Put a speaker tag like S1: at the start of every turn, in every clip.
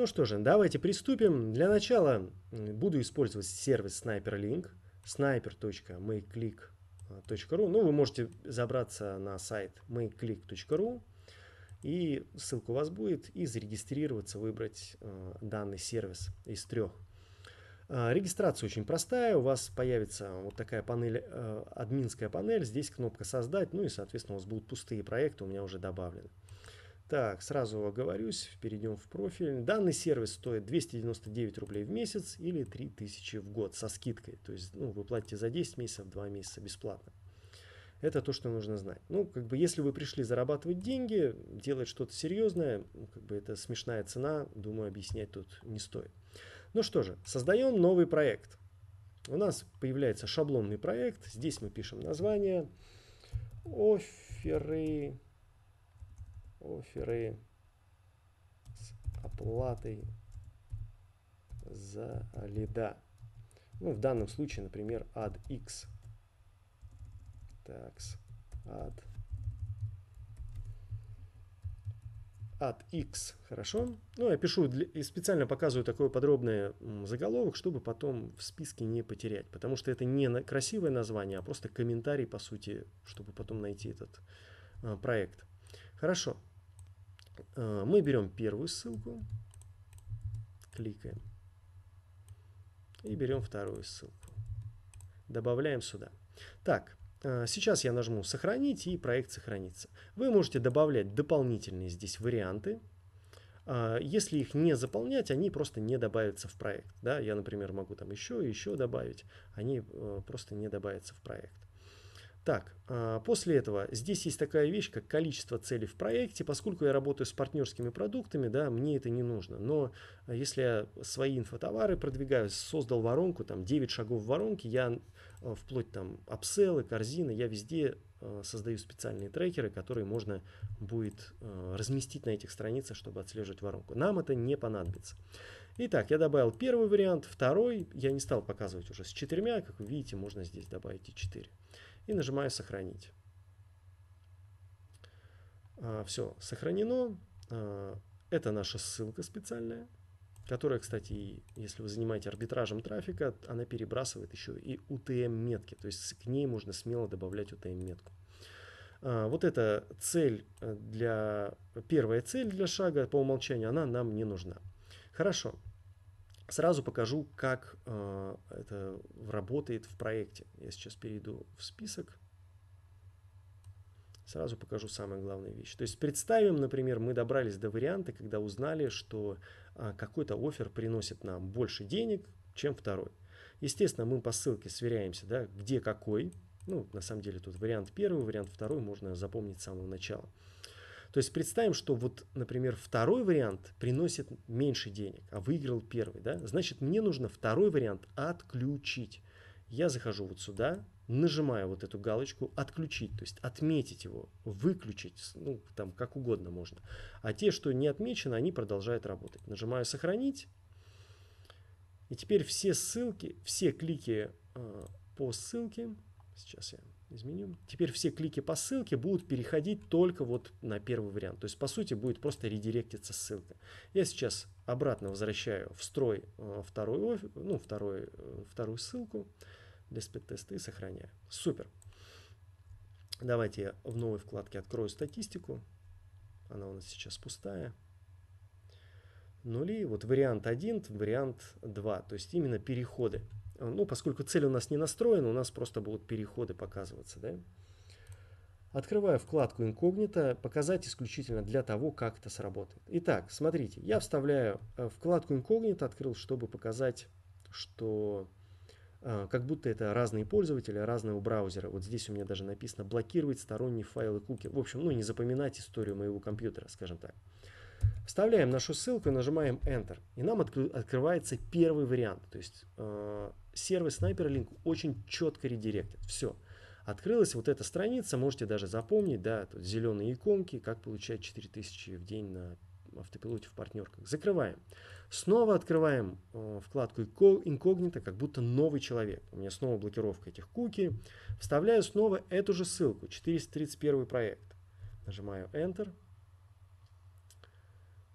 S1: Ну что же, давайте приступим. Для начала буду использовать сервис SniperLink Link, sniper.makeclick.ru. Ну, вы можете забраться на сайт makeclick.ru, и ссылка у вас будет, и зарегистрироваться, выбрать э, данный сервис из трех. Э, регистрация очень простая, у вас появится вот такая панель, э, админская панель, здесь кнопка «Создать», ну и, соответственно, у вас будут пустые проекты, у меня уже добавлены. Так, сразу оговорюсь, перейдем в профиль. Данный сервис стоит 299 рублей в месяц или 3000 в год со скидкой. То есть ну, вы платите за 10 месяцев, 2 месяца бесплатно. Это то, что нужно знать. Ну, как бы, если вы пришли зарабатывать деньги, делать что-то серьезное, ну, как бы это смешная цена, думаю, объяснять тут не стоит. Ну что же, создаем новый проект. У нас появляется шаблонный проект. Здесь мы пишем название. Оферы оферы с оплатой за лида. Ну, в данном случае, например, AddX. Такс. Add. AddX. Хорошо. Ну, я пишу для, и специально показываю такой подробный заголовок, чтобы потом в списке не потерять. Потому что это не на, красивое название, а просто комментарий, по сути, чтобы потом найти этот а, проект. Хорошо. Э, мы берем первую ссылку, кликаем и берем вторую ссылку. Добавляем сюда. Так, э, сейчас я нажму «Сохранить» и проект сохранится. Вы можете добавлять дополнительные здесь варианты. А, если их не заполнять, они просто не добавятся в проект. Да? Я, например, могу там еще и еще добавить. Они э, просто не добавятся в проект. Так, э, после этого здесь есть такая вещь, как количество целей в проекте. Поскольку я работаю с партнерскими продуктами, да, мне это не нужно. Но э, если я свои инфотовары продвигаю, создал воронку, там 9 шагов воронки, я э, вплоть там апселлы, корзины, я везде создаю специальные трекеры, которые можно будет разместить на этих страницах, чтобы отслеживать воронку. Нам это не понадобится. Итак, я добавил первый вариант, второй. Я не стал показывать уже с четырьмя. Как вы видите, можно здесь добавить и четыре и нажимаю «Сохранить». А, Все сохранено. А, это наша ссылка специальная, которая, кстати, если вы занимаете арбитражем трафика, она перебрасывает еще и UTM-метки. То есть к ней можно смело добавлять UTM-метку. А, вот эта цель э, для... Первая цель для шага по умолчанию, она нам не нужна. Хорошо. Сразу покажу, как э, это работает в проекте. Я сейчас перейду в список. Сразу покажу самые главные вещи. То есть представим, например, мы добрались до варианта, когда узнали, что э, какой-то офер приносит нам больше денег, чем второй. Естественно, мы по ссылке сверяемся, да, где какой. Ну, на самом деле тут вариант первый, вариант второй можно запомнить с самого начала. То есть представим, что вот, например, второй вариант приносит меньше денег, а выиграл первый, да? Значит, мне нужно второй вариант отключить. Я захожу вот сюда, нажимаю вот эту галочку «Отключить», то есть отметить его, выключить, ну, там, как угодно можно. А те, что не отмечены, они продолжают работать. Нажимаю «Сохранить». И теперь все ссылки, все клики э, по ссылке, сейчас я изменим Теперь все клики по ссылке будут переходить только вот на первый вариант. То есть, по сути, будет просто редиректиться ссылка. Я сейчас обратно возвращаю в строй э, второй, ну, второй, э, вторую ссылку для спид-теста и сохраняю. Супер. Давайте я в новой вкладке открою статистику. Она у нас сейчас пустая. Нули. Вот вариант 1, вариант 2. То есть именно переходы. Э, ну, поскольку цель у нас не настроена, у нас просто будут переходы показываться. Да? Открываю вкладку «Инкогнито», показать исключительно для того, как это сработает. Итак, смотрите, я вставляю э, вкладку «Инкогнито», открыл, чтобы показать, что э, как будто это разные пользователи разного браузера. Вот здесь у меня даже написано «блокировать сторонние файлы куки». В общем, ну не запоминать историю моего компьютера, скажем так. Вставляем нашу ссылку и нажимаем Enter. И нам откры открывается первый вариант. То есть э, сервис Link очень четко редиректит. Все. Открылась вот эта страница, можете даже запомнить, да, тут зеленые иконки, как получать 4000 в день на автопилоте в партнерках. Закрываем. Снова открываем э, вкладку инкогнито, как будто новый человек. У меня снова блокировка этих куки. Вставляю снова эту же ссылку, 431 проект. Нажимаю Enter.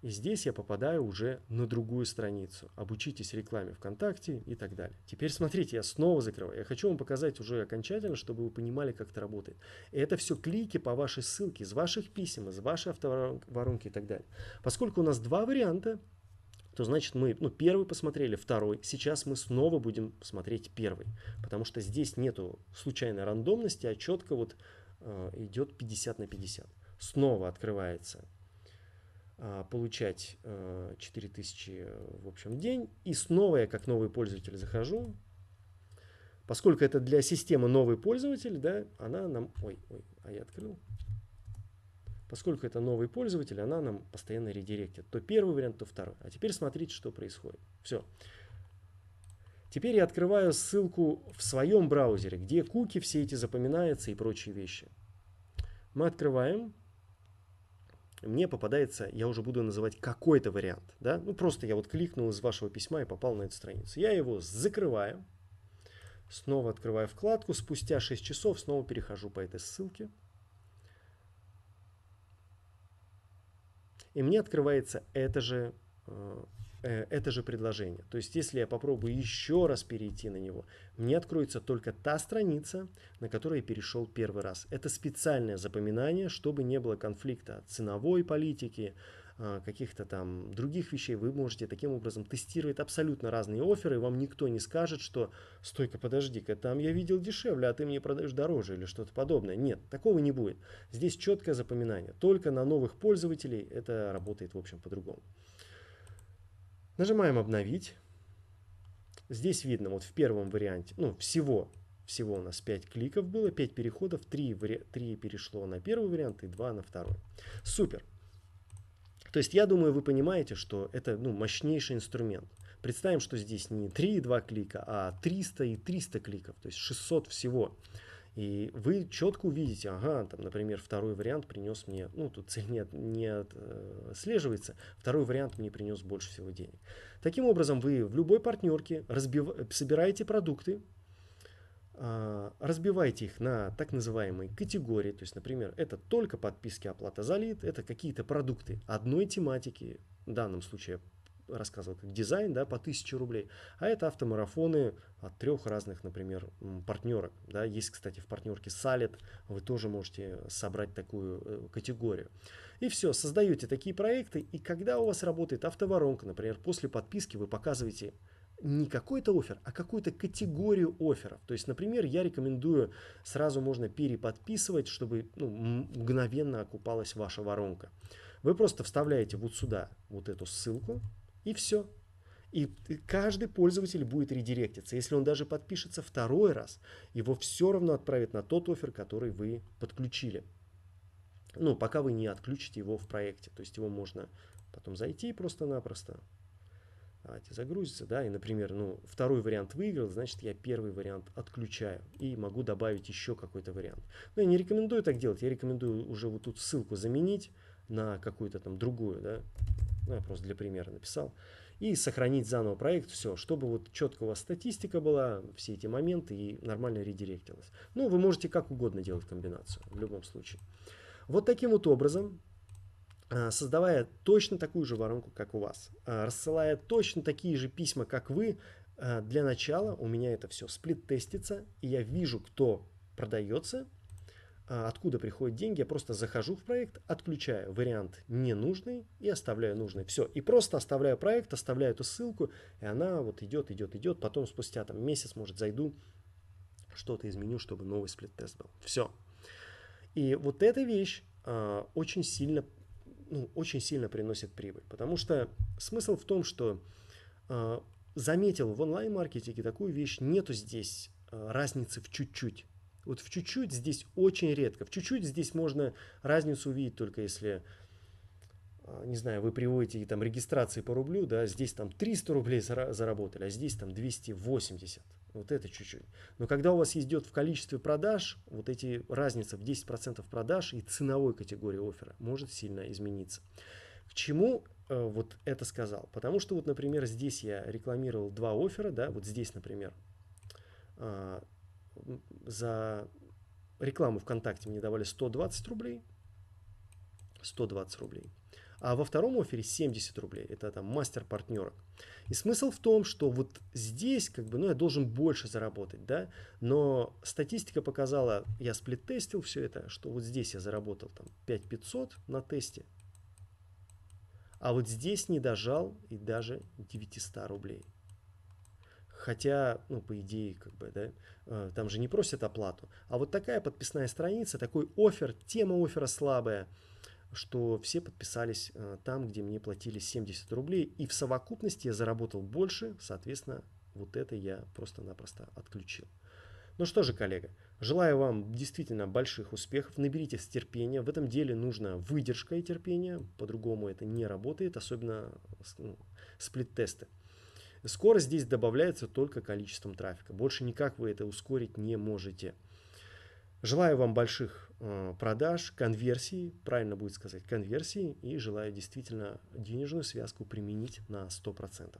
S1: И здесь я попадаю уже на другую страницу. Обучитесь рекламе ВКонтакте и так далее. Теперь смотрите, я снова закрываю. Я хочу вам показать уже окончательно, чтобы вы понимали, как это работает. это все клики по вашей ссылке, из ваших писем, из вашей автоворонки и так далее. Поскольку у нас два варианта, то значит мы ну, первый посмотрели, второй. Сейчас мы снова будем смотреть первый. Потому что здесь нету случайной рандомности, а четко вот э, идет 50 на 50. Снова открывается а, получать 4000 э, э, в общем в день. И снова я как новый пользователь захожу. Поскольку это для системы новый пользователь, да, она нам... Ой, ой, а я открыл. Поскольку это новый пользователь, она нам постоянно редиректит. То первый вариант, то второй. А теперь смотрите, что происходит. Все. Теперь я открываю ссылку в своем браузере, где куки все эти запоминаются и прочие вещи. Мы открываем мне попадается, я уже буду называть какой-то вариант, да, ну просто я вот кликнул из вашего письма и попал на эту страницу. Я его закрываю, снова открываю вкладку, спустя 6 часов снова перехожу по этой ссылке. И мне открывается эта же Э, это же предложение. То есть, если я попробую еще раз перейти на него, мне откроется только та страница, на которой я перешел первый раз. Это специальное запоминание, чтобы не было конфликта ценовой политики, а, каких-то там других вещей. Вы можете таким образом тестировать абсолютно разные оферы, и вам никто не скажет, что «Стой-ка, подожди-ка, там я видел дешевле, а ты мне продаешь дороже» или что-то подобное. Нет, такого не будет. Здесь четкое запоминание. Только на новых пользователей это работает, в общем, по-другому. Нажимаем «Обновить». Здесь видно, вот в первом варианте, ну, всего, всего у нас 5 кликов было, 5 переходов, 3, 3 перешло на первый вариант и 2 на второй. Супер! То есть, я думаю, вы понимаете, что это ну, мощнейший инструмент. Представим, что здесь не 3 и 2 клика, а 300 и 300 кликов, то есть 600 всего. И вы четко увидите, ага, там, например, второй вариант принес мне, ну, тут цель не, не отслеживается, э, второй вариант мне принес больше всего денег. Таким образом, вы в любой партнерке разбив, э, собираете продукты, а, разбиваете их на так называемые категории, то есть, например, это только подписки оплата залит, это какие-то продукты одной тематики, в данном случае рассказывал, как дизайн, да, по 1000 рублей. А это автомарафоны от трех разных, например, партнерок. Да. Есть, кстати, в партнерке Салет, вы тоже можете собрать такую э, категорию. И все, создаете такие проекты, и когда у вас работает автоворонка, например, после подписки вы показываете не какой-то офер, а какую-то категорию оферов То есть, например, я рекомендую, сразу можно переподписывать, чтобы ну, мгновенно окупалась ваша воронка. Вы просто вставляете вот сюда вот эту ссылку, и все. И каждый пользователь будет редиректиться. Если он даже подпишется второй раз, его все равно отправят на тот офер, который вы подключили. Ну, пока вы не отключите его в проекте. То есть его можно потом зайти просто-напросто. Давайте загрузится, да, и, например, ну, второй вариант выиграл, значит, я первый вариант отключаю и могу добавить еще какой-то вариант. Но ну, я не рекомендую так делать, я рекомендую уже вот тут ссылку заменить, на какую-то там другую, да, ну, я просто для примера написал, и сохранить заново проект, все, чтобы вот четко у вас статистика была, все эти моменты и нормально редиректилось. Ну, вы можете как угодно делать комбинацию, в любом случае. Вот таким вот образом, а, создавая точно такую же воронку, как у вас, а, рассылая точно такие же письма, как вы, а, для начала у меня это все сплит-тестится, и я вижу, кто продается, а, откуда приходят деньги, я просто захожу в проект, отключаю вариант ненужный и оставляю нужный. Все, и просто оставляю проект, оставляю эту ссылку, и она вот идет, идет, идет, потом спустя там месяц, может, зайду, что-то изменю, чтобы новый сплит-тест был. Все. И вот эта вещь э, очень сильно, ну, очень сильно приносит прибыль, потому что смысл в том, что э, заметил в онлайн-маркетинге такую вещь, нету здесь э, разницы в чуть-чуть вот в чуть-чуть здесь очень редко. В чуть-чуть здесь можно разницу увидеть только если, а, не знаю, вы приводите там регистрации по рублю, да, здесь там 300 рублей заработали, а здесь там 280. Вот это чуть-чуть. Но когда у вас идет в количестве продаж, вот эти разницы в 10% продаж и ценовой категории оффера может сильно измениться. К чему э, вот это сказал? Потому что вот, например, здесь я рекламировал два оффера, да, вот здесь, например, э, за рекламу ВКонтакте мне давали 120 рублей. 120 рублей. А во втором офере 70 рублей. Это там мастер партнерок. И смысл в том, что вот здесь как бы, ну, я должен больше заработать, да, но статистика показала, я сплит-тестил все это, что вот здесь я заработал там 5500 на тесте, а вот здесь не дожал и даже 900 рублей. Хотя, ну, по идее, как бы, да, э, там же не просят оплату. А вот такая подписная страница, такой офер, тема оффера слабая, что все подписались э, там, где мне платили 70 рублей, и в совокупности я заработал больше, соответственно, вот это я просто-напросто отключил. Ну что же, коллега, желаю вам действительно больших успехов, наберите терпения, в этом деле нужна выдержка и терпение, по-другому это не работает, особенно ну, сплит-тесты. Скорость здесь добавляется только количеством трафика. Больше никак вы это ускорить не можете. Желаю вам больших э, продаж, конверсии, правильно будет сказать, конверсии, и желаю действительно денежную связку применить на 100%.